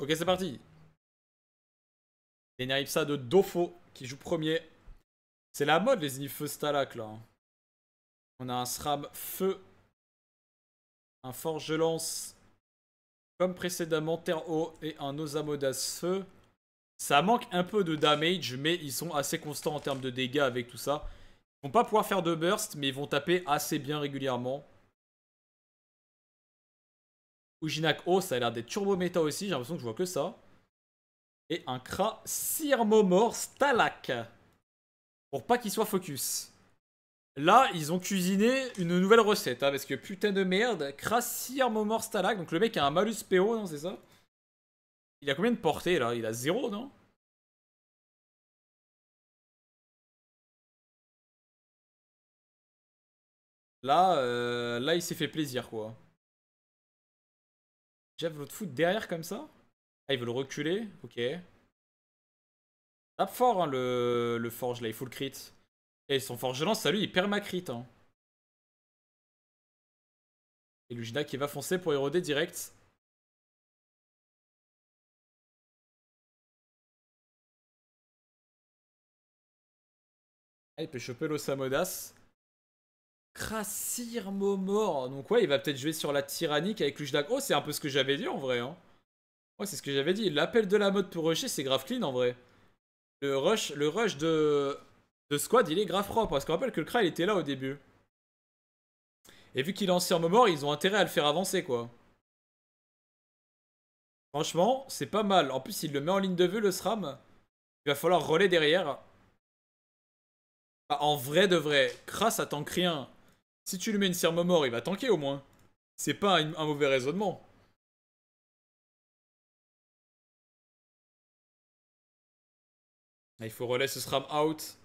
Ok, c'est parti. ça de Dofo qui joue premier. C'est la mode les inifeux Stalak là. Hein. On a un SRAM feu. Un forge lance. Comme précédemment, terre haut et un Osamodas feu. Ça manque un peu de damage, mais ils sont assez constants en termes de dégâts avec tout ça. Ils vont pas pouvoir faire de burst, mais ils vont taper assez bien régulièrement. Ujinak O, ça a l'air d'être turbo méta aussi, j'ai l'impression que je vois que ça. Et un Kra Sirmomor Stalak. Pour pas qu'il soit focus. Là, ils ont cuisiné une nouvelle recette, hein, parce que putain de merde, Kra Sirmomor Stalak, donc le mec a un malus PO, non, c'est ça Il a combien de portée là Il a zéro, non Là, euh, là, il s'est fait plaisir, quoi. Jeff veut l'autre derrière comme ça Ah, il veut le reculer Ok. Tape fort, hein, le, le forge, là. Il faut le crit. Et son forge lance, lui il permacrit. Hein. Et Lugina qui va foncer pour éroder direct. Ah, il peut choper l'Osamodas. Crasir Momor. Donc ouais, il va peut-être jouer sur la tyrannique avec Lujdak. Oh, c'est un peu ce que j'avais dit en vrai. Hein. Ouais, c'est ce que j'avais dit. L'appel de la mode pour rusher, c'est grave clean en vrai. Le rush, le rush de, de squad, il est grave propre. Parce qu'on rappelle que le Kra, il était là au début. Et vu qu'il est en Momor, ils ont intérêt à le faire avancer, quoi. Franchement, c'est pas mal. En plus, il le met en ligne de vue, le SRAM. Il va falloir relais derrière. Bah, en vrai de vrai, Kras, ça tank rien. Si tu lui mets une serme mort, il va tanker au moins. C'est pas un, mauvais raisonnement. Ah, il faut relayer ce SRAM out.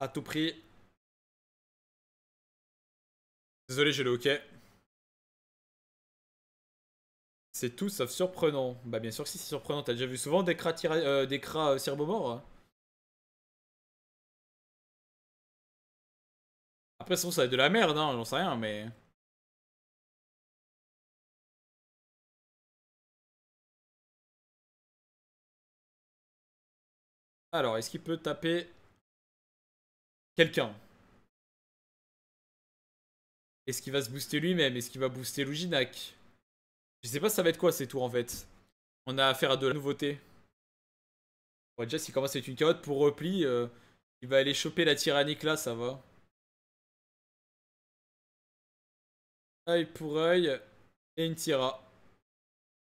A tout prix. Désolé, j'ai le ok. C'est tout sauf surprenant. Bah bien sûr que si c'est surprenant, t'as déjà vu souvent des euh, cras euh, des morts ça va être de la merde, hein, j'en sais rien, mais. Alors, est-ce qu'il peut taper quelqu'un Est-ce qu'il va se booster lui-même Est-ce qu'il va booster Luginak Je sais pas ça va être quoi ces tours en fait. On a affaire à de la nouveauté. Bon, déjà, s'il commence à être une carotte pour repli, euh, il va aller choper la tyrannique là, ça va. œil pour œil et une Tira.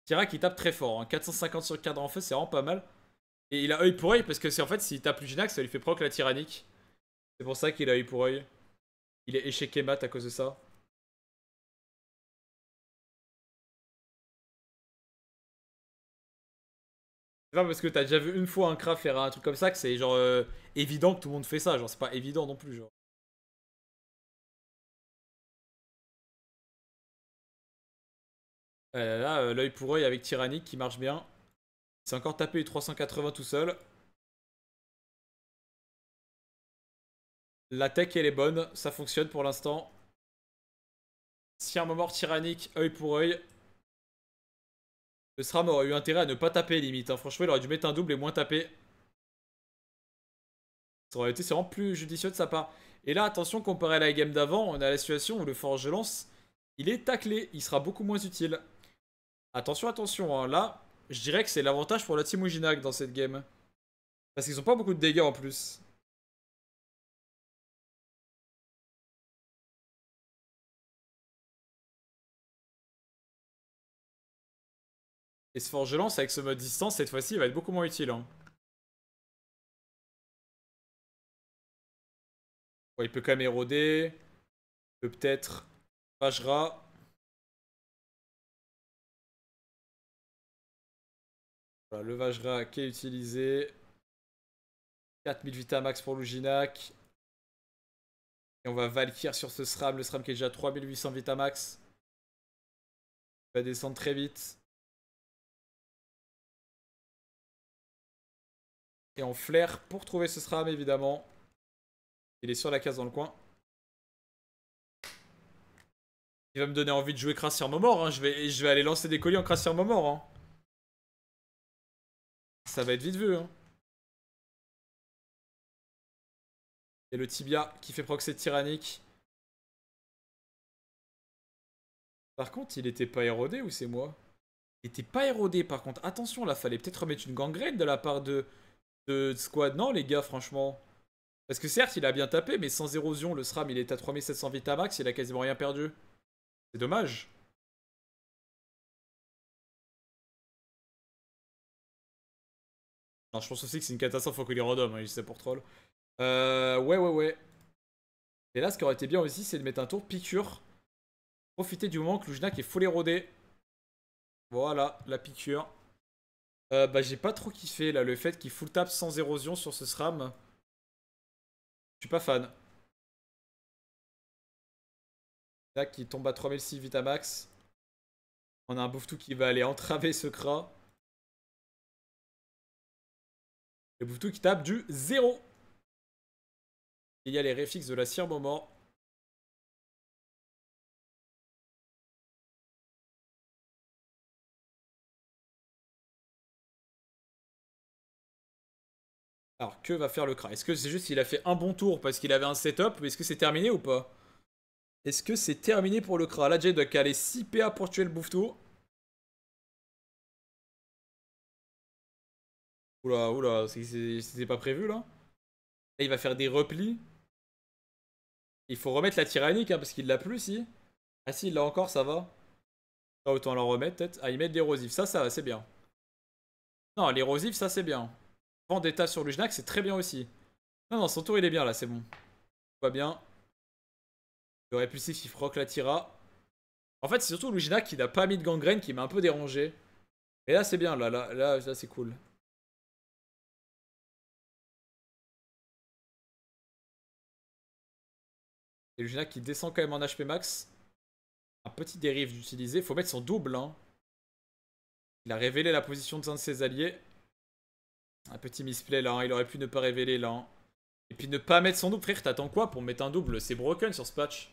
Tira qui tape très fort. 450 hein. sur le cadre en feu, c'est vraiment pas mal. Et il a œil pour œil parce que c'est en fait, s'il tape ginax, ça lui fait proc la tyrannique. C'est pour ça qu'il a œil pour œil. Il est échec et mat à cause de ça. C'est pas parce que t'as déjà vu une fois un craft faire un truc comme ça que c'est genre euh, évident que tout le monde fait ça. Genre, c'est pas évident non plus. Genre. là, euh, l'œil pour œil avec Tyrannique qui marche bien. C'est encore tapé les 380 tout seul. La tech, elle est bonne. Ça fonctionne pour l'instant. Si un moment Tyrannique, œil pour œil. Le SRAM aurait eu intérêt à ne pas taper limite. Hein. Franchement, il aurait dû mettre un double et moins taper. Ça aurait été vraiment plus judicieux de sa part. Et là, attention, comparé à la game d'avant, on a la situation où le Forge Lance, il est taclé. Il sera beaucoup moins utile. Attention, attention, hein. là, je dirais que c'est l'avantage pour la team dans cette game. Parce qu'ils ont pas beaucoup de dégâts en plus. Et ce forgelance avec ce mode distance, cette fois-ci, il va être beaucoup moins utile. Hein. il peut quand même éroder. peut peut-être Pagera. Voilà, le Vajra qui est utilisé. 4000 Vita max pour Luginac. Et on va Valkyr sur ce SRAM, le SRAM qui est déjà 3800 Vita max. Il va descendre très vite. Et on flair pour trouver ce SRAM évidemment. Il est sur la case dans le coin. Il va me donner envie de jouer Crassier Momor. Hein. Je, vais, je vais aller lancer des colis en Crassier Momor. Hein ça va être vite vu. Hein. Et le tibia qui fait proxy tyrannique. Par contre, il était pas érodé ou c'est moi Il était pas érodé par contre. Attention là, fallait peut-être remettre une gangrène de la part de, de Squad. Non les gars, franchement. Parce que certes, il a bien tapé, mais sans érosion, le SRAM, il est à 3700 max il a quasiment rien perdu. C'est dommage. je pense aussi que c'est une catastrophe, faut qu'il les redomme, hein, pour troll. Euh, ouais, ouais, ouais. Et là, ce qui aurait été bien aussi, c'est de mettre un tour piqûre. Profiter du moment que Lujnak est full érodé. Voilà, la piqûre. Euh, bah, j'ai pas trop kiffé, là, le fait qu'il full tape sans érosion sur ce SRAM. Je suis pas fan. Là, qui tombe à 3006 Vitamax. On a un bouffe qui va aller entraver ce cra. Le Boutou qui tape du 0. il y a les réfixes de la cire moment. Alors, que va faire le Kra Est-ce que c'est juste qu'il a fait un bon tour parce qu'il avait un setup Est-ce que c'est terminé ou pas Est-ce que c'est terminé pour le Kra Là, Jay doit caler 6 PA pour tuer le Bouffetou. Oula, oula, c'était pas prévu là Là, il va faire des replis. Il faut remettre la tyrannique, hein, parce qu'il l'a plus, si. Ah si, il l'a encore, ça va. Ça ah, autant la remettre, peut-être. Ah, met des l'érosif, ça, ça, c'est bien. Non, l'érosif, ça, c'est bien. Vendetta sur Lujnak, c'est très bien aussi. Non, non, son tour, il est bien, là, c'est bon. va bien. Le répulsif, il froque la tira. En fait, c'est surtout Lujnak qui n'a pas mis de gangrène, qui m'a un peu dérangé. Et là, c'est bien, là, là, là, là c'est cool. Et le qui descend quand même en HP max. Un petit dérive d'utiliser. Faut mettre son double. Hein. Il a révélé la position de un de ses alliés. Un petit misplay là. Hein. Il aurait pu ne pas révéler là. Hein. Et puis ne pas mettre son double. Frère, t'attends quoi pour mettre un double C'est broken sur ce patch.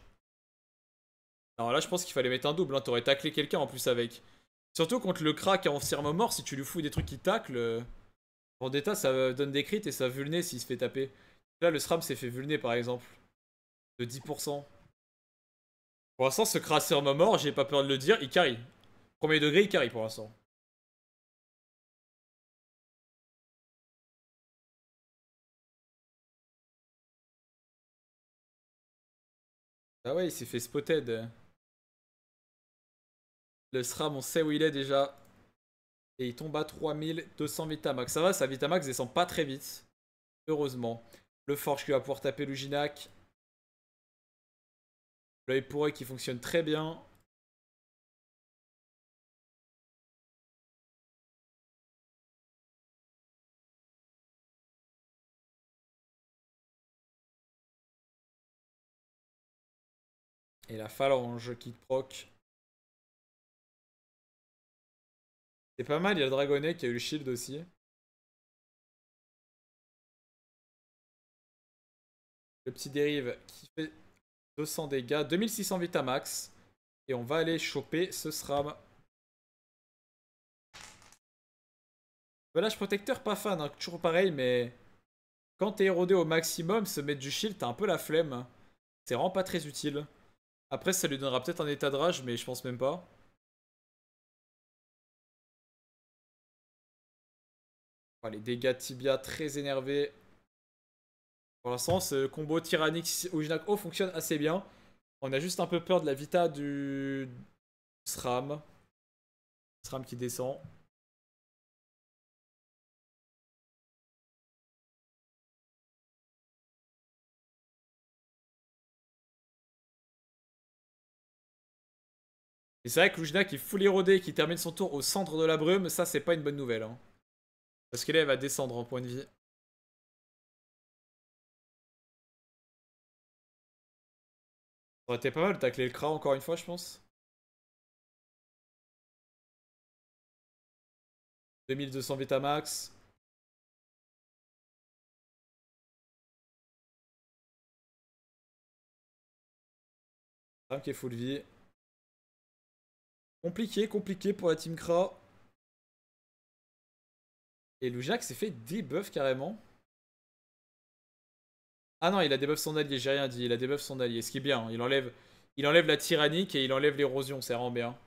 Alors là, je pense qu'il fallait mettre un double. T'aurais taclé quelqu'un en plus avec. Surtout contre le crack en serment mort. Si tu lui fous des trucs qui tacle. Euh, Vendetta, ça euh, donne des crits et ça vulné s'il se fait taper. Là, le SRAM s'est fait vulner par exemple de 10%. Pour l'instant, ce crasseur ma mort, j'ai pas peur de le dire, il carry. Premier degré, il carry pour l'instant. Ah ouais, il s'est fait spotted. Le SRAM, on sait où il est déjà. Et il tombe à 3200 Vitamax. Ça va, sa Vitamax descend pas très vite. Heureusement. Le Forge qui va pouvoir taper Luginac. L'œil pour eux qui fonctionne très bien. Et la phalange qui proc. C'est pas mal, il y a le dragonnet qui a eu le shield aussi. Le petit dérive qui fait 200 dégâts, 2600 max. Et on va aller choper ce SRAM. Velage protecteur, pas fan, hein, toujours pareil, mais quand t'es érodé au maximum, se mettre du shield, t'as un peu la flemme. C'est vraiment pas très utile. Après, ça lui donnera peut-être un état de rage, mais je pense même pas. Oh, les dégâts tibia très énervés. Pour l'instant, ce combo tyrannique Uginak-O fonctionne assez bien. On a juste un peu peur de la vita du SRAM. SRAM qui descend. Et c'est vrai que Lujna qui est full érodé, qui termine son tour au centre de la brume, ça c'est pas une bonne nouvelle. Hein. Parce que là elle va descendre en point de vie. Ça aurait été pas mal de tacler le cra encore une fois, je pense. 2200 Betamax. Sam qui est full vie. Compliqué, compliqué pour la team Kra. Et Lujak s'est fait debuff carrément. Ah non, il a debuff son allié, j'ai rien dit. Il a debuff son allié, ce qui est bien. Il enlève, il enlève la tyrannique et il enlève l'érosion, ça rend bien.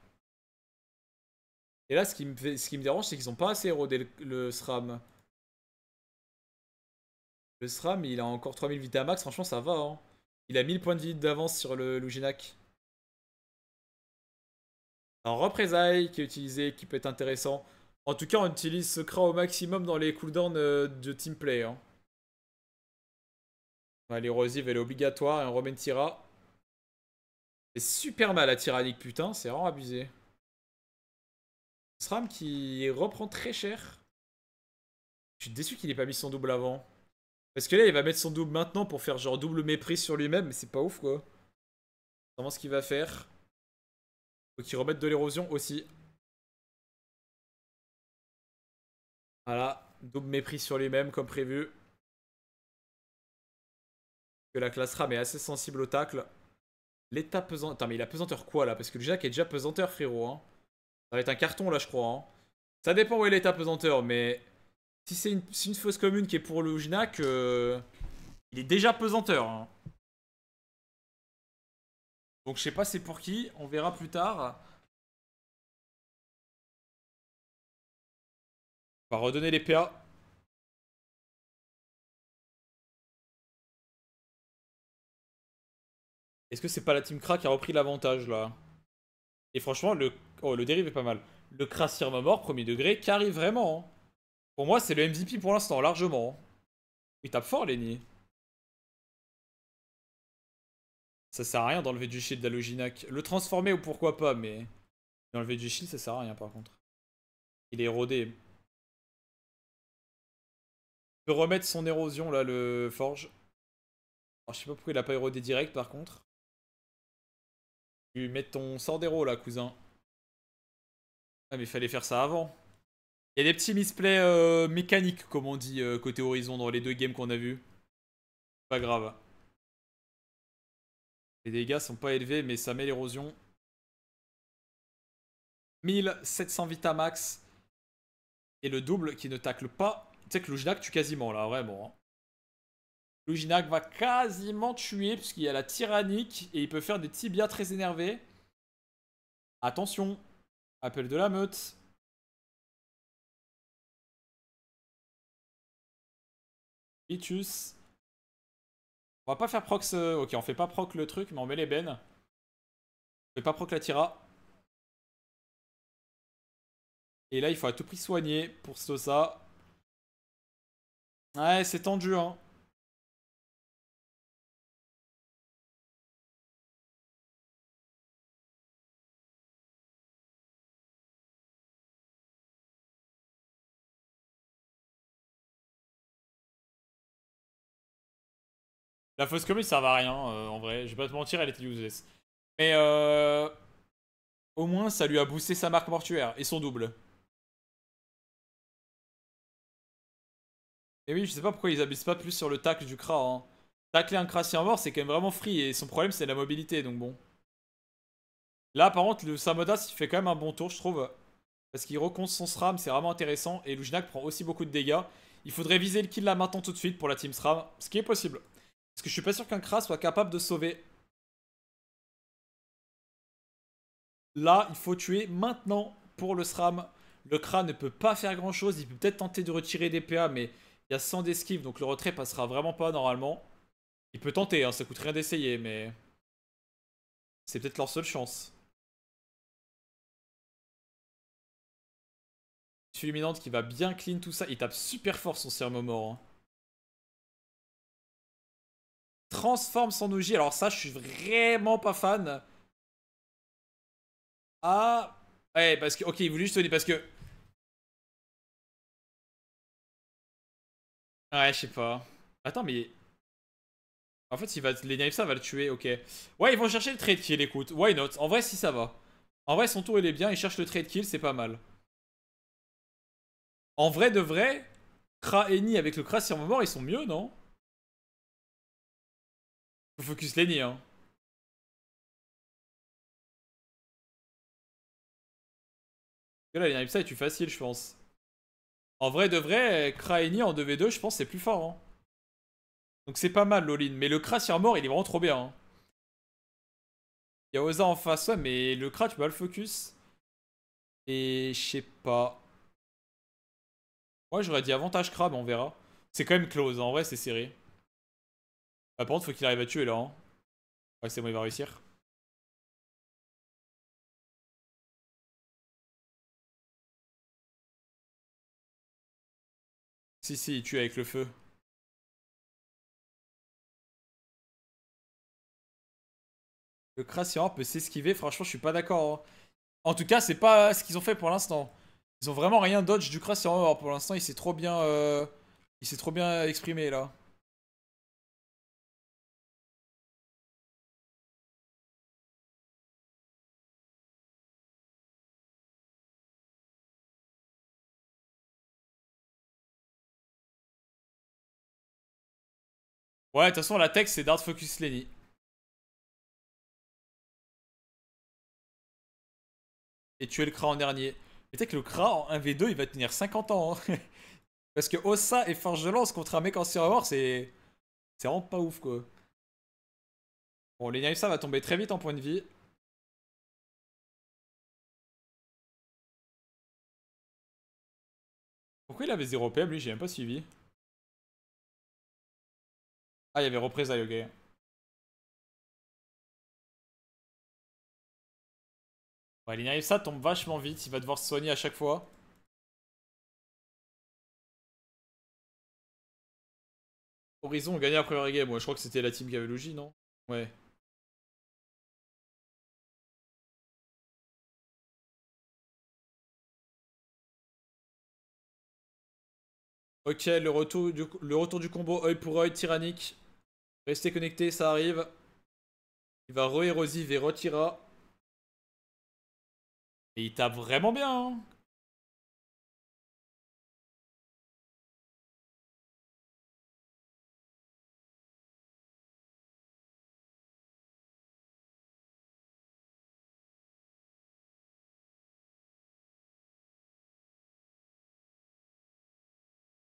Et là, ce qui me, dérange, c'est qu'ils ont pas assez érodé le, SRAM. Le SRAM, il a encore 3000 à max, franchement, ça va. Hein. Il a 1000 points de vie d'avance sur le Luginac. Alors représailles qui est utilisé, qui peut être intéressant. En tout cas, on utilise ce cra au maximum dans les cooldowns euh, de teamplay. Hein l'érosive, elle est obligatoire et on remet une Tira. C'est super mal à Tyrannique, putain, c'est vraiment abusé. SRAM qui reprend très cher. Je suis déçu qu'il ait pas mis son double avant. Parce que là, il va mettre son double maintenant pour faire genre double mépris sur lui-même, mais c'est pas ouf quoi. Vraiment ce qu'il va faire. Faut qu'il remette de l'érosion aussi. Voilà, double mépris sur lui-même comme prévu la classe RAM est assez sensible au tacle. L'état pesanteur. Attends, mais il a pesanteur quoi là Parce que le Jack est déjà pesanteur, frérot. Hein. Ça va être un carton là, je crois. Hein. Ça dépend où est l'état pesanteur, mais si c'est une, fausse commune qui est pour le JNAC il est déjà pesanteur. Hein. Donc je sais pas c'est pour qui, on verra plus tard. On va redonner les PA. Est-ce que c'est pas la team Kra qui a repris l'avantage là Et franchement, le... Oh, le dérive est pas mal. Le Kra Sir mort, premier degré, qui arrive vraiment. Hein. Pour moi, c'est le MVP pour l'instant, largement. Hein. Il tape fort, Lenny. Ça sert à rien d'enlever du shield d'Aloginac. Le transformer ou pourquoi pas, mais... Enlever du shield, ça sert à rien par contre. Il est érodé. Il peut remettre son érosion là, le forge. Alors, je sais pas pourquoi il a pas érodé direct par contre. Mettre mets ton Sordero là, cousin. Ah, mais fallait faire ça avant. Il y a des petits misplays euh, mécaniques, comme on dit, euh, côté Horizon dans les deux games qu'on a vus. Pas grave. Les dégâts sont pas élevés, mais ça met l'érosion. 1700 max Et le double qui ne tacle pas. Tu sais que Que tu quasiment là, vraiment. Hein. Luginac va quasiment tuer puisqu'il y a la tyrannique et il peut faire des tibias très énervés. Attention, appel de la meute. Itus. On va pas faire proc... Ce... Euh, ok, on fait pas proc le truc, mais on met les bennes. On fait pas proc la tira. Et là, il faut à tout prix soigner pour ce Ouais, c'est tendu, hein. La fausse commune, ça va à rien, euh, en vrai. Je vais pas te mentir, elle était useless. Mais euh, au moins, ça lui a boosté sa marque mortuaire et son double. Et oui, je sais pas pourquoi ils abusent pas plus sur le tacle du Kra. Hein. Tacler un en mort, c'est quand même vraiment free. Et son problème, c'est la mobilité, donc bon. Là, par contre, le Samodas, il fait quand même un bon tour, je trouve. Parce qu'il reconce son SRAM, c'est vraiment intéressant. Et Lujnak prend aussi beaucoup de dégâts. Il faudrait viser le kill là maintenant tout de suite pour la team SRAM, ce qui est possible. Parce que je suis pas sûr qu'un Kra soit capable de sauver. Là, il faut tuer maintenant pour le SRAM. Le Kra ne peut pas faire grand chose. Il peut peut-être tenter de retirer des PA, mais il y a 100 d'esquive, donc le retrait passera vraiment pas normalement. Il peut tenter, hein, ça coûte rien d'essayer, mais... C'est peut-être leur seule chance. Fulminante qui va bien clean tout ça. Il tape super fort son serment mort. Hein transforme son ouji, Alors ça, je suis vraiment pas fan. Ah... Ouais, parce que... Ok, il voulait juste venir parce que... Ouais, je sais pas. Attends, mais... En fait, il va les ça va le tuer, ok. Ouais, ils vont chercher le trade kill, écoute. Why not En vrai, si ça va. En vrai, son tour, il est bien. Il cherche le trade kill, c'est pas mal. En vrai, de vrai, Kra et Ni avec le Kra sur mort, ils sont mieux, non faut focus Lenny, hein. là, les ça est tu facile, je pense. En vrai de vrai, Kraeni en 2v2, je pense c'est plus fort. Hein. Donc c'est pas mal, Lolin. Mais le Kra sur mort, il est vraiment trop bien. Hein. y a Oza en face, ouais, mais le Kra, tu peux le focus. Et je sais pas. Moi, j'aurais dit avantage Kra, on verra. C'est quand même close, hein. en vrai, c'est serré. Bah, par contre, faut qu'il arrive à tuer là. Hein. Ouais, c'est bon, il va réussir. Si, si, il tue avec le feu. Le or peut s'esquiver, franchement, je suis pas d'accord. Hein. En tout cas, c'est pas euh, ce qu'ils ont fait pour l'instant. Ils ont vraiment rien dodge du or pour l'instant, il s'est trop bien. Euh, il s'est trop bien exprimé là. Ouais, de toute façon, la tech, c'est Dart Focus Lenny. Et tuer le Kra en dernier. Mais que le Kra en 1v2, il va tenir 50 ans. Hein. Parce que Ossa et Forge de Lance contre un mec en Survivor, c'est. C'est vraiment pas ouf, quoi. Bon, Lenny ça va tomber très vite en point de vie. Pourquoi il avait 0 PM, lui J'ai même pas suivi. Ah, il y avait reprise à Ouais, il arrive, ça tombe vachement vite, il va devoir se soigner à chaque fois. Horizon on gagné la première game, ouais, je crois que c'était la team qui avait non Ouais. Ok, le retour du, combo œil pour œil, tyrannique. Restez connectés, ça arrive. Il va re-érosive et retira. Et il tape vraiment bien. Hein.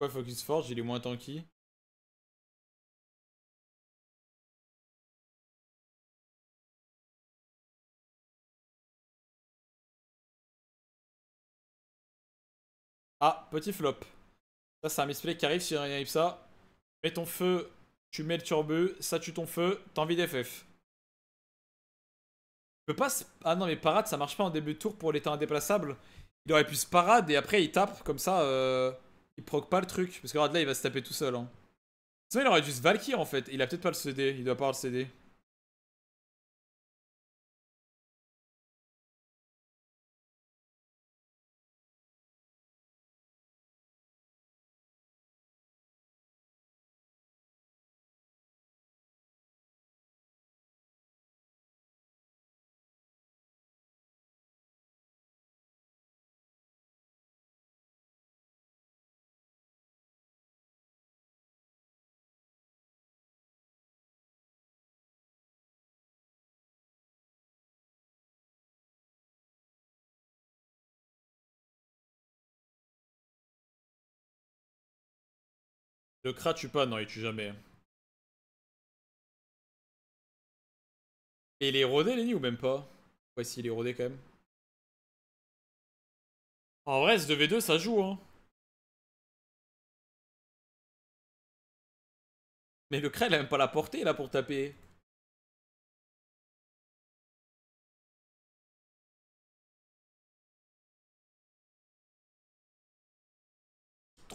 Focus Forge il est moins tanky Ah, petit flop. Ça, c'est un misplay qui arrive sur arrive ça Mets ton feu, tu mets le turbo, ça tue ton feu, t'as envie d'FF. Je peux pas. Ah non, mais parade, ça marche pas en début de tour pour l'état indéplaçable. Il aurait pu se parade et après il tape comme ça. Euh... Il proc pas le truc, parce que là il va se taper tout seul. Hein. il aurait juste Valkyr en fait, il a peut-être pas le CD, il doit pas avoir le CD. Le Kra tue pas, non, il tue jamais. Et il est rodé, Lenny, ou même pas Ouais, si, il est rodé quand même. En vrai, ce 2v2, ça joue, hein. Mais le Kra, il a même pas la portée, là, pour taper.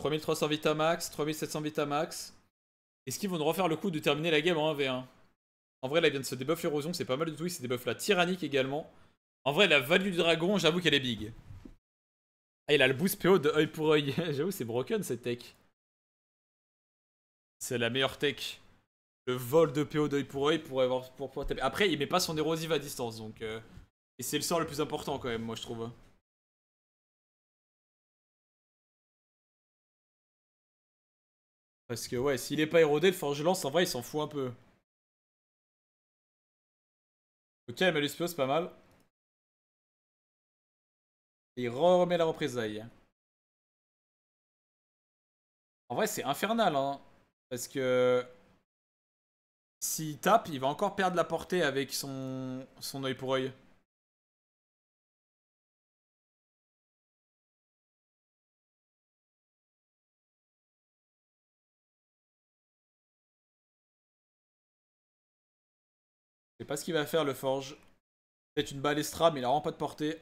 3300 Vitamax, 3700 Vitamax. Est-ce qu'ils vont nous refaire le coup de terminer la game en 1v1 En vrai, là, il vient de se debuff l'érosion, c'est pas mal du tout. Il se debuff la Tyrannique également. En vrai, la value du dragon, j'avoue qu'elle est big. Ah, il a le boost PO de œil pour œil. j'avoue, c'est broken cette tech. C'est la meilleure tech. Le vol de PO d'œil pour œil pour avoir pour, Après, il met pas son érosive à distance, donc. Euh, et c'est le sort le plus important quand même, moi je trouve. Parce que ouais, s'il est pas érodé, le forge lance, en vrai, il s'en fout un peu. Ok, Maluspio, c'est pas mal. il remet la représaille. En vrai, c'est infernal, hein. Parce que... S'il tape, il va encore perdre la portée avec son, son œil pour œil. Je sais pas ce qu'il va faire le Forge. Peut-être une balestra, mais il a vraiment pas de portée.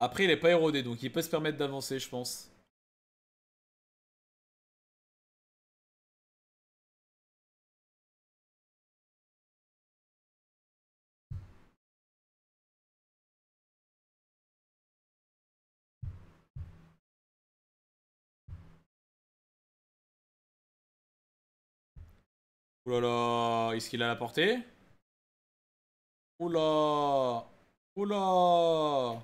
Après, il est pas érodé, donc il peut se permettre d'avancer, je pense. Oulala, est-ce qu'il a la portée Oula Oula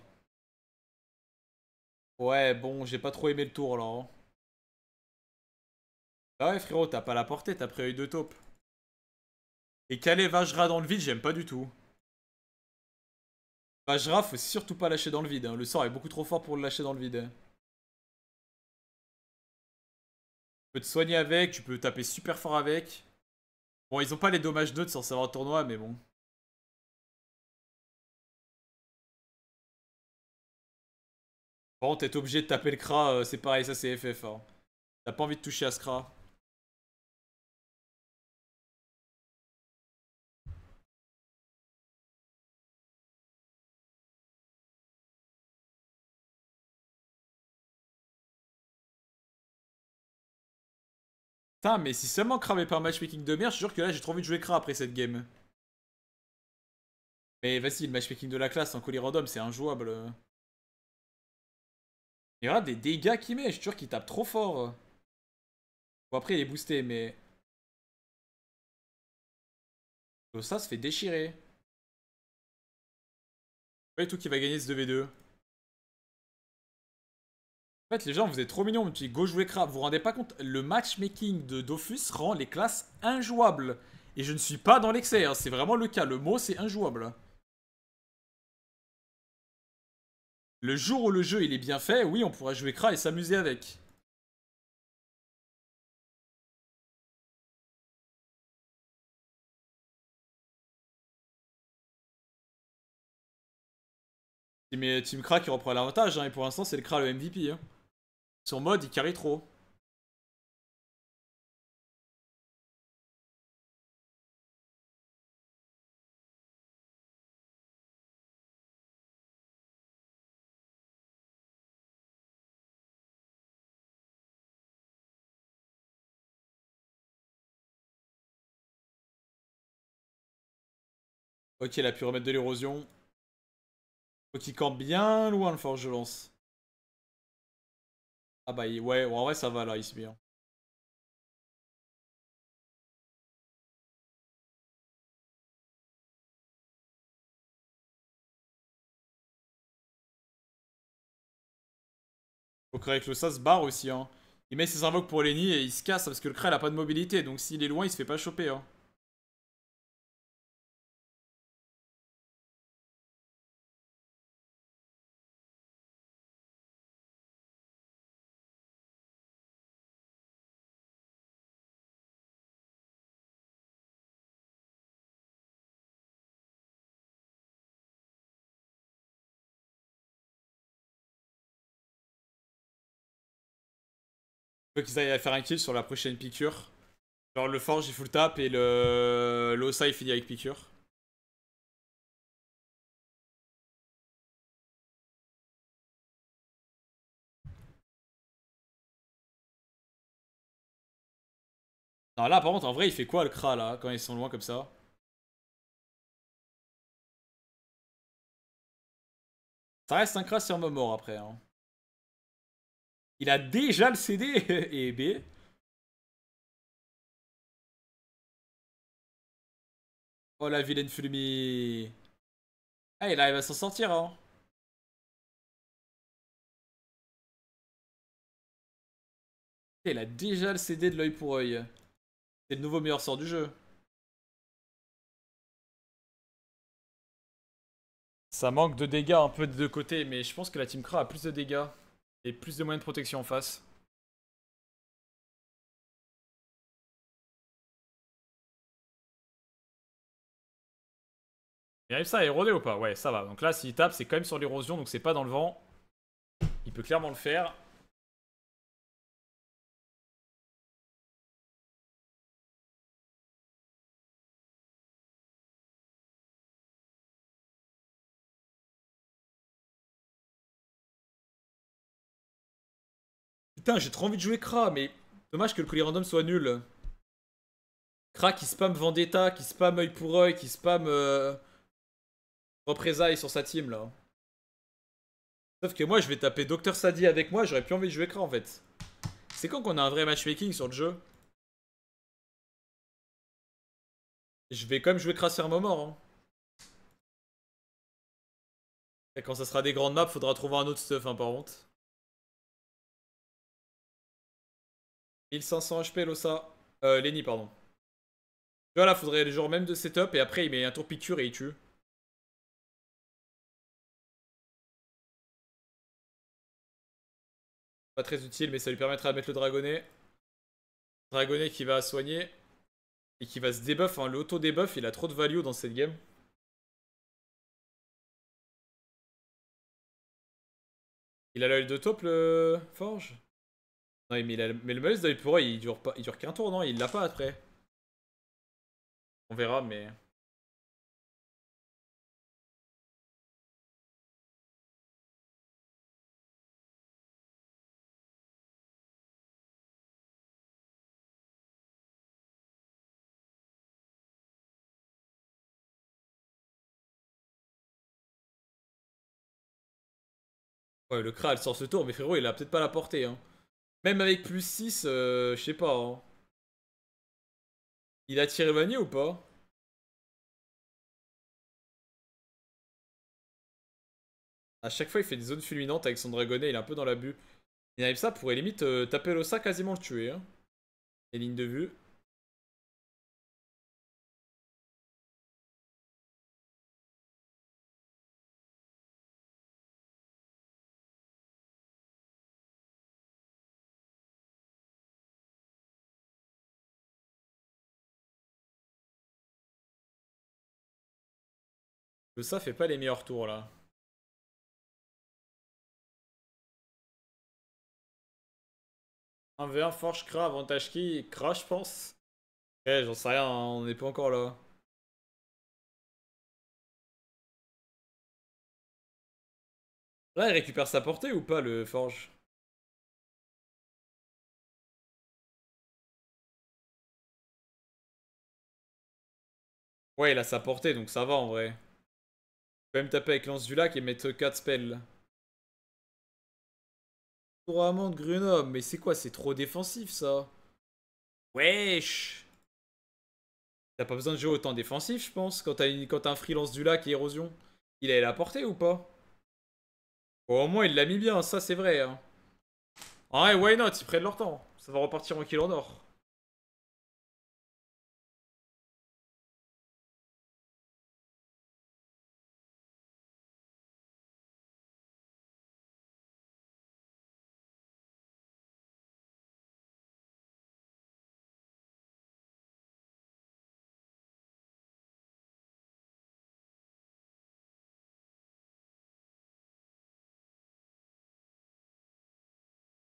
Ouais, bon, j'ai pas trop aimé le tour là. Hein. Ah ouais, frérot, t'as pas la portée, t'as pris deux taupes. Et caler Vajra dans le vide, j'aime pas du tout. Vajra, faut surtout pas lâcher dans le vide. Hein. Le sort est beaucoup trop fort pour le lâcher dans le vide. Tu peux te soigner avec, tu peux taper super fort avec. Bon, ils ont pas les dommages neutres sans savoir tournoi, mais bon. Bon, t'es obligé de taper le CRA, euh, c'est pareil, ça c'est FF. Hein. T'as pas envie de toucher à ce CRA. Putain, mais si seulement Crab par pas un matchmaking de merde, je jure que là j'ai trop envie de jouer Kra après cette game. Mais vas-y, le matchmaking de la classe en colis random, c'est injouable. Il y des dégâts qu'il met, je suis sûr qu'il tape trop fort. Bon, après, il est boosté, mais... ça se fait déchirer. voyez tout qui va gagner ce 2v2. En fait, les gens, vous êtes trop mignons, petit go jouer cra. Vous vous rendez pas compte, le matchmaking de Dofus rend les classes injouables. Et je ne suis pas dans l'excès, hein. c'est vraiment le cas. Le mot, c'est injouable. Le jour où le jeu il est bien fait, oui, on pourra jouer Kra et s'amuser avec. Mais euh, team Kra qui reprend l'avantage, hein, et pour l'instant, c'est le Kra le MVP. Hein. Son mode, il carry trop. Ok, il a pu remettre de l'érosion. Faut qu'il campe bien loin le forge lance. Ah bah ouais, en vrai ça va là, il se met. Hein. Faut que le ça se barre aussi. Hein. Il met ses invoques pour les nids et il se casse parce que le Krell a pas de mobilité. Donc s'il est loin, il se fait pas choper. Hein. faut qu'ils aillent faire un kill sur la prochaine piqûre. Genre le forge il full tap et le l'osa il finit avec piqûre. Non là par contre en vrai il fait quoi le cra là quand ils sont loin comme ça Ça reste un cra sur Momor après hein. Il a déjà le CD et B. Oh la vilaine Fulmi. Ah, il va s'en sortir, hein. Il a déjà le CD de l'œil pour œil. C'est le nouveau meilleur sort du jeu. Ça manque de dégâts un peu de côté, mais je pense que la Team Cra a plus de dégâts. Et plus de moyens de protection en face. Il arrive ça à éroder ou pas Ouais, ça va. Donc là, s'il tape, c'est quand même sur l'érosion, donc c'est pas dans le vent. Il peut clairement le faire. Putain, j'ai trop envie de jouer Kra, mais dommage que le colis random soit nul. Kra qui spam Vendetta, qui spam œil pour œil, qui spam euh, représailles sur sa team là. Sauf que moi je vais taper Docteur Sadie avec moi, j'aurais plus envie de jouer Kra en fait. C'est quand qu'on a un vrai matchmaking sur le jeu Je vais quand même jouer Kra sur un moment. Hein. quand ça sera des grandes maps, faudra trouver un autre stuff hein, par contre. 1500 HP, Losa. Euh, Lenny, pardon. voilà faudrait le genre même de setup et après, il met un tour piqûre et il tue. Pas très utile, mais ça lui permettra de mettre le dragonnet. Dragonnet qui va soigner et qui va se debuff Hein. lauto debuff il a trop de value dans cette game. Il a l'œil de top le Forge mais, le malus d'œil pour il dure, pas... il dure qu'un tour, non Il l'a pas après. On verra, mais. Ouais, le Kral sort ce tour, mais frérot, il a peut-être pas la portée. Hein. Même avec plus 6, euh, je sais pas. Hein. Il a tiré Vanier ou pas A chaque fois, il fait des zones fulminantes avec son dragonnet, il est un peu dans l'abus. Il arrive ça pourrait limite euh, taper l'ossa, quasiment le tuer. Hein. Les lignes de vue. Le ça fait pas les meilleurs tours là. Un v 1 Forge, Kra, avantage qui Kra, je pense. Eh, j'en sais rien, hein, on n'est pas encore là. Là, il récupère sa portée ou pas le Forge Ouais, il a sa portée, donc ça va en vrai quand même taper avec Lance du Lac et mettre 4 spells. Couramment de Grenoble, mais c'est quoi C'est trop défensif ça Wesh T'as pas besoin de jouer autant défensif, je pense, quand t'as une... un freelance du lac et érosion. Il est la portée ou pas Au moins, il l'a mis bien, ça c'est vrai. Ah hein. ouais, why not Ils prennent leur temps. Ça va repartir en kill en or.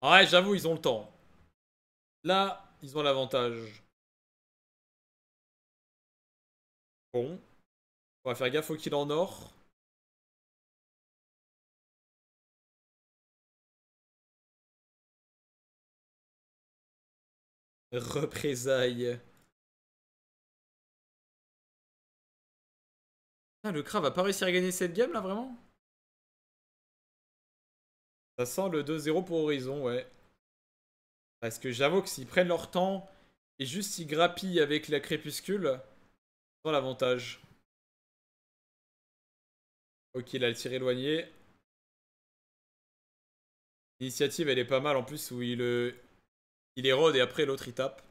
Ah ouais, j'avoue, ils ont le temps. Là, ils ont l'avantage. Bon. On va faire gaffe au qu'il en or. Représailles. le crabe va pas réussir à gagner cette game là vraiment ça sent le 2-0 pour Horizon, ouais. Parce que j'avoue que s'ils prennent leur temps et juste s'ils grappillent avec la crépuscule, ont l'avantage. Ok, a le tir éloigné. L'initiative, elle est pas mal en plus où il, euh, il érode et après l'autre il tape.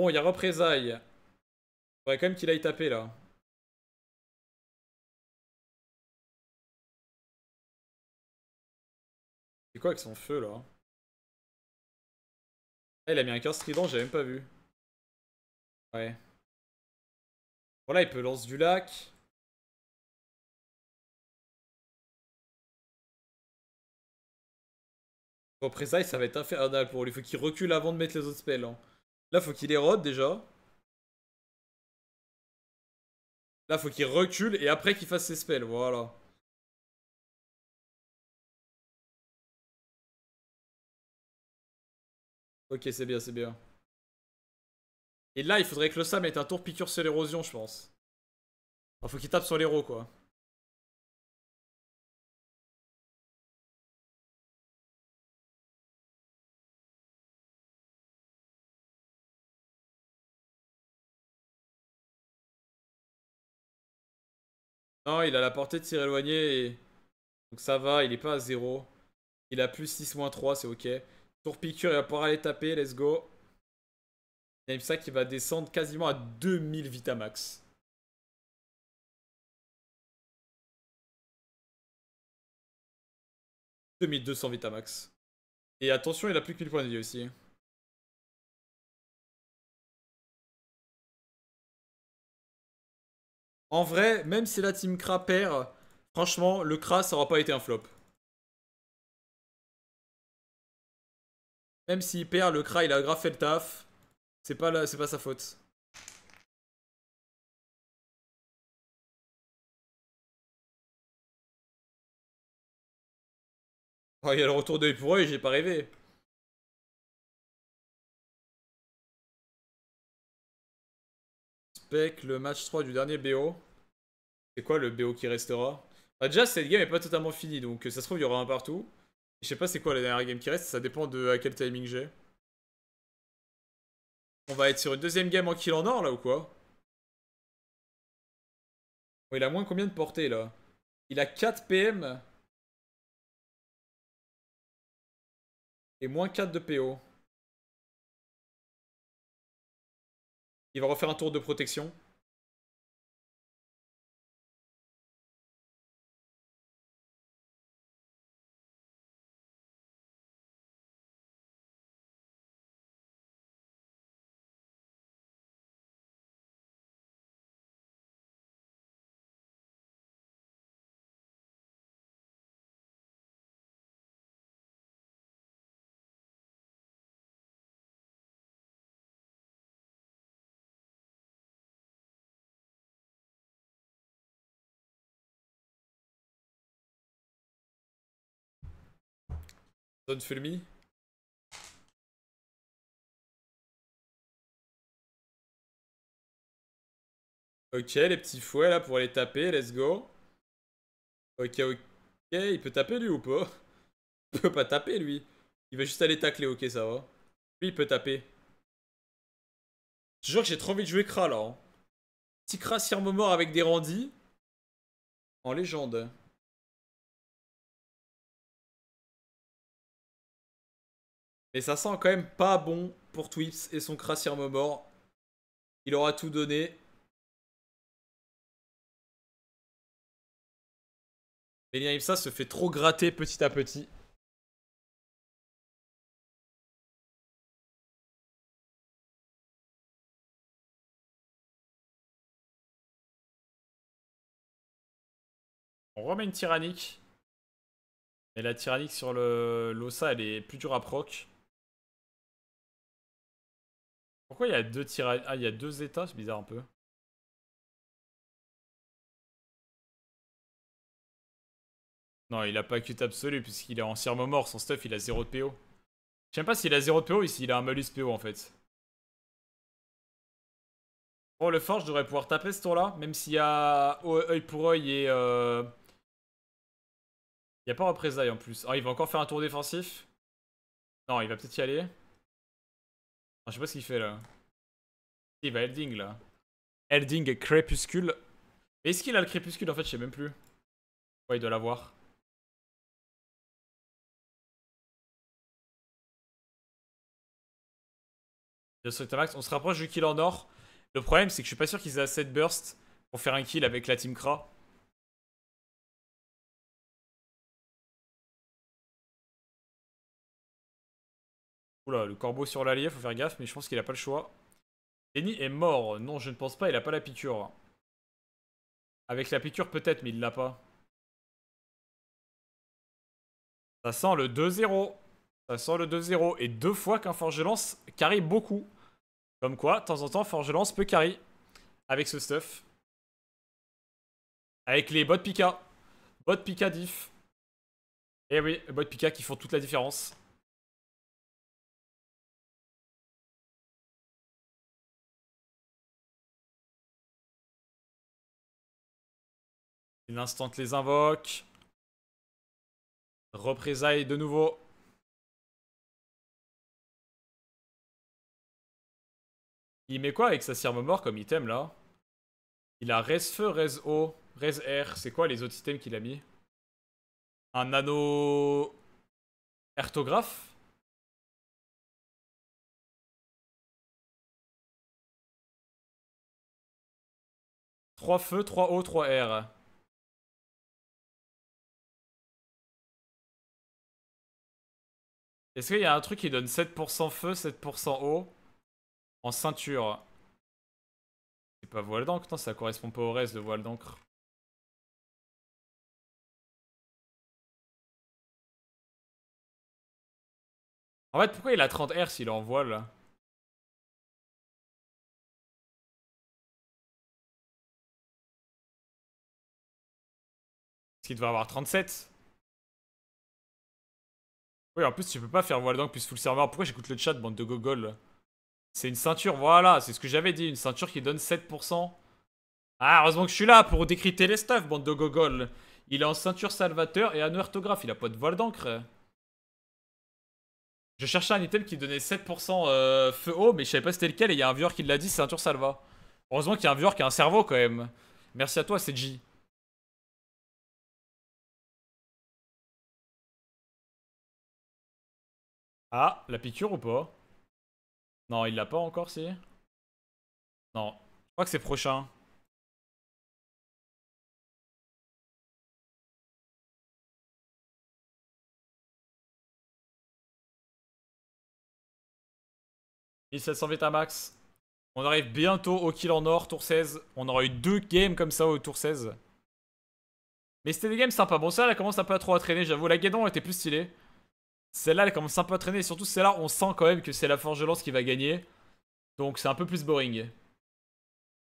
Bon, il y a représailles. Faudrait quand même qu'il aille taper là. C'est quoi avec son feu là ah, il a mis un 15 trident, J'ai même pas vu. Ouais. Voilà, il peut lancer du lac. Représailles, ça va être infernal pour lui. Faut il Faut qu'il recule avant de mettre les autres spells. Hein. Là, faut qu'il érode déjà. Là, faut qu'il recule et après qu'il fasse ses spells. Voilà. Ok, c'est bien, c'est bien. Et là, il faudrait que le Sam ait un tour piqûre sur l'érosion, je pense. faut qu'il tape sur l'héros, quoi. Non, il a la portée de tir éloigné. Et... Donc ça va, il est pas à 0. Il a plus 6 moins 3, c'est ok. Tour piqûre, il va pouvoir aller taper, let's go. Il ça qui va descendre quasiment à 2000 Vitamax. « 2200 Vitamax. Et attention, il a plus que 1000 points de vie aussi. En vrai, même si la team Kra perd, franchement, le Kra, ça aura pas été un flop. Même s'il perd, le Kra, il a grave fait le taf. C'est pas, pas sa faute. Oh, il y a le retour d'œil pour eux, j'ai pas rêvé. spec le match 3 du dernier BO. C'est quoi le BO qui restera bah, Déjà, cette game est pas totalement finie, donc euh, ça se trouve, il y aura un partout. Je sais pas c'est quoi la dernière game qui reste, ça dépend de à quel timing j'ai. On va être sur une deuxième game en kill en or là ou quoi oh, Il a moins combien de portée là Il a 4 PM. Et moins 4 de PO. Il va refaire un tour de protection. Don't Fulmi. Ok, les petits fouets là pour aller taper, let's go. Ok, ok, il peut taper lui ou pas Il peut pas taper lui. Il va juste aller tacler, ok ça va. Lui il peut taper. que j'ai trop envie de jouer Kra là. Hein. Petit Kra mort avec des rendis. En légende. Et ça sent quand même pas bon pour Twips et son Crassier mort. Il aura tout donné. Elian Ipsa se fait trop gratter petit à petit. On remet une tyrannique. Et la tyrannique sur le l'Ossa, elle est plus dure à proc. Pourquoi il y a deux Ah, il y a deux états, c'est bizarre un peu. Non, il a pas cut absolu puisqu'il est en serment mort. Son stuff, il a 0 de PO. Je sais même pas s'il a 0 de PO ici, il a un malus PO en fait. Bon, oh, le fort, je devrais pouvoir taper ce tour-là, même s'il y a œil pour œil et... Euh, il n'y a pas représailles en plus. Ah, il va encore faire un tour défensif. Non, il va peut-être y aller. Ah, je sais pas ce qu'il fait là. Il va Elding là. Elding crépuscule. Mais est-ce qu'il a le crépuscule en fait Je sais même plus. Ouais, il doit l'avoir. on se rapproche du kill en or. Le problème, c'est que je suis pas sûr qu'ils aient assez de burst pour faire un kill avec la team Kra. Oula, le corbeau sur l'allié, faut faire gaffe, mais je pense qu'il a pas le choix. Lenny est mort. Non, je ne pense pas, il a pas la piqûre. Avec la piqûre peut-être, mais il l'a pas. Ça sent le 2-0. Ça sent le 2-0. Et deux fois qu'un Forgelance carry beaucoup. Comme quoi, de temps en temps, Forgelance peut carry. Avec ce stuff. Avec les bots Pika. bot Pika diff. Et eh oui, bot Pika qui font toute la différence. Une instant les invoque. Représailles de nouveau. Il met quoi avec sa cire mort comme item là Il a res feu, res eau, res air. C'est quoi les autres items qu'il a mis Un nano. Ertographe Trois feux, trois O, trois R Est-ce qu'il y a un truc qui donne 7% feu, 7% eau en ceinture C'est pas voile d'encre, non, ça correspond pas au reste de voile d'encre. En fait, pourquoi il a 30 R s'il en voile là Est-ce qu'il doit avoir 37 oui, en plus, tu peux pas faire voile d'encre plus full serveur. Pourquoi j'écoute le chat, bande de gogol C'est une ceinture, voilà, c'est ce que j'avais dit, une ceinture qui donne 7%. Ah, heureusement que je suis là pour décrypter les stuff bande de gogol. Il est en ceinture salvateur et un orthographe, il a pas de voile d'encre. Je cherchais un item qui donnait 7% euh, feu haut, mais je savais pas c'était lequel et il y a un viewer qui l'a dit, ceinture salva. Heureusement qu'il y a un viewer qui a un cerveau quand même. Merci à toi, c'est Ah, la piqûre ou pas Non, il l'a pas encore, si Non, je crois que c'est prochain. 1700 à max. On arrive bientôt au kill en or, tour 16. On aura eu deux games comme ça au tour 16. Mais c'était des games sympas. Bon, ça, elle commence un peu à trop à traîner, j'avoue. La Guédon était plus stylée. Celle-là, elle commence un peu à traîner. Et surtout, celle-là, on sent quand même que c'est la Forge Lance qui va gagner. Donc, c'est un peu plus boring.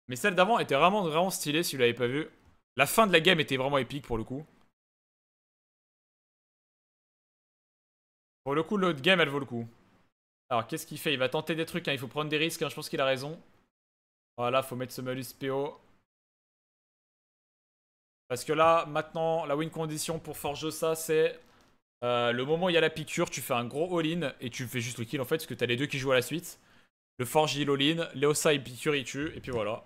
Mais celle d'avant était vraiment, vraiment stylée, si vous l'avez pas vu. La fin de la game était vraiment épique, pour le coup. Pour le coup, l'autre game, elle vaut le coup. Alors, qu'est-ce qu'il fait Il va tenter des trucs, hein. il faut prendre des risques, hein. je pense qu'il a raison. Voilà, faut mettre ce malus PO. Parce que là, maintenant, la win condition pour Forge, ça, c'est euh, le moment où il y a la piqûre, tu fais un gros all-in et tu fais juste le kill en fait, parce que t'as les deux qui jouent à la suite. Le Forge il all-in, Leosa il piqûre, il tue, et puis voilà.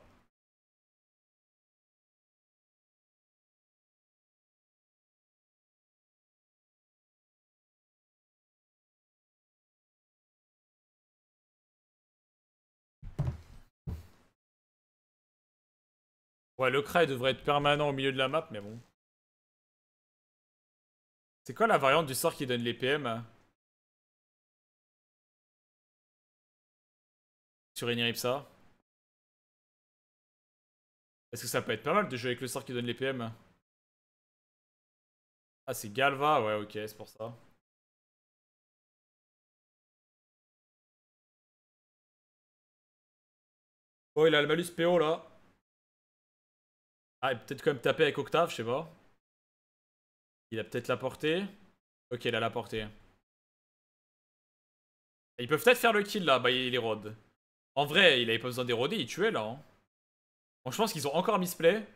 Ouais, le cray devrait être permanent au milieu de la map, mais bon. C'est quoi la variante du sort qui donne les PM euh, Sur Eniripsa Est-ce que ça peut être pas mal de jouer avec le sort qui donne les PM Ah, c'est Galva, ouais, ok, c'est pour ça. Oh, il a le malus PO là. Ah, peut-être quand même taper avec Octave, je sais pas. Il a peut-être la portée. Ok, il a la portée. Ils peuvent peut-être faire le kill là, bah il érode. En vrai, il avait pas besoin d'éroder, il tuait là. Hein. je pense qu'ils ont encore misplay.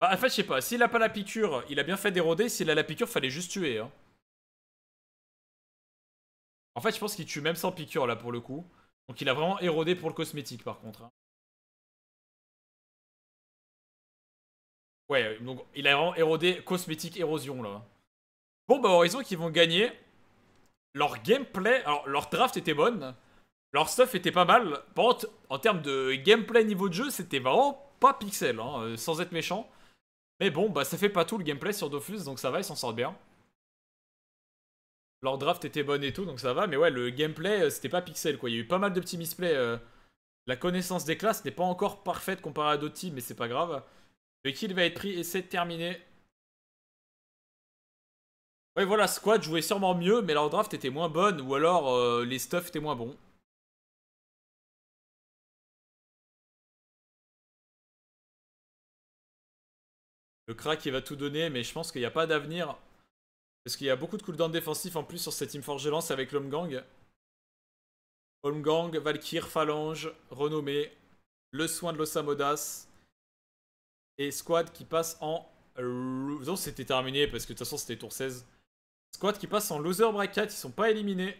Bah, en fait, je sais pas. S'il a pas la piqûre, il a bien fait d'éroder. S'il a la piqûre, fallait juste tuer. Hein. En fait, je pense qu'il tue même sans piqûre là pour le coup. Donc il a vraiment érodé pour le cosmétique par contre. Hein. Ouais, euh, donc il a vraiment érodé cosmétique érosion là. Bon bah Horizon qui vont gagner. Leur gameplay, alors leur draft était bonne, leur stuff était pas mal. Par contre, en termes de gameplay niveau de jeu, c'était vraiment pas pixel, hein, euh, sans être méchant. Mais bon, bah ça fait pas tout le gameplay sur Dofus, donc ça va, ils s'en sortent bien. Leur draft était bonne et tout, donc ça va, mais ouais, le gameplay, euh, c'était pas pixel, quoi. Il y a eu pas mal de petits misplays. la connaissance des classes n'est pas encore parfaite comparée à d'autres teams, mais c'est pas grave. Le kill va être pris et c'est terminé. Ouais voilà, squad jouait sûrement mieux, mais leur draft était moins bonne, ou alors euh, les stuffs étaient moins bons. Le crack il va tout donner, mais je pense qu'il n'y a pas d'avenir. Parce qu'il y a beaucoup de cooldowns défensif en plus sur cette team lance avec l'homme gang. Homme gang, Valkyr, Phalange, Renommé, le soin de l'Osamodas. Et Squad qui passe en. Non, c'était terminé parce que de toute façon c'était tour 16. Squad qui passe en loser bracket, ils sont pas éliminés.